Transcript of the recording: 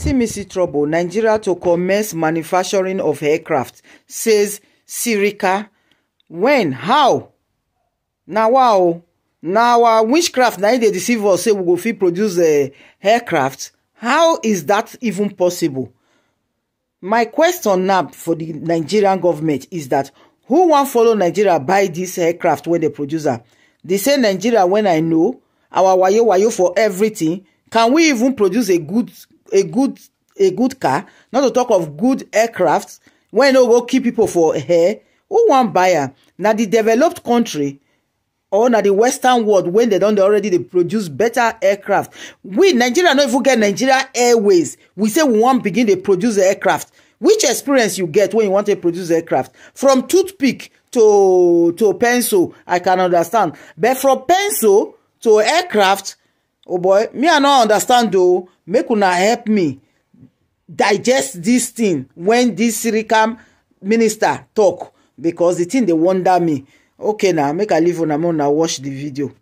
CMC trouble, Nigeria to commence manufacturing of aircraft, says Sirika. When? How? Now, wow. Now, uh, witchcraft, now they deceive us, say we go fit produce uh, aircraft. How is that even possible? My question now for the Nigerian government is that who want follow Nigeria buy this aircraft when dey produce am? The same Nigeria when I know, our wayo wayo for everything, can we even produce a good a good a good car not to talk of good aircraft when you no go people for hair eh, who want buyer? Now the developed country or now the western world they don't already they produce better aircraft we nigeria if we get nigeria airways we say we want begin to produce aircraft which experience you get when you want to produce aircraft from toothpick to to pencil i can understand but from pencil to aircraft oh boy me i no understand o make una help me digest this thing wen dis sirikam minister talk because the thing dey wonder me okay na make i leave una make una watch the video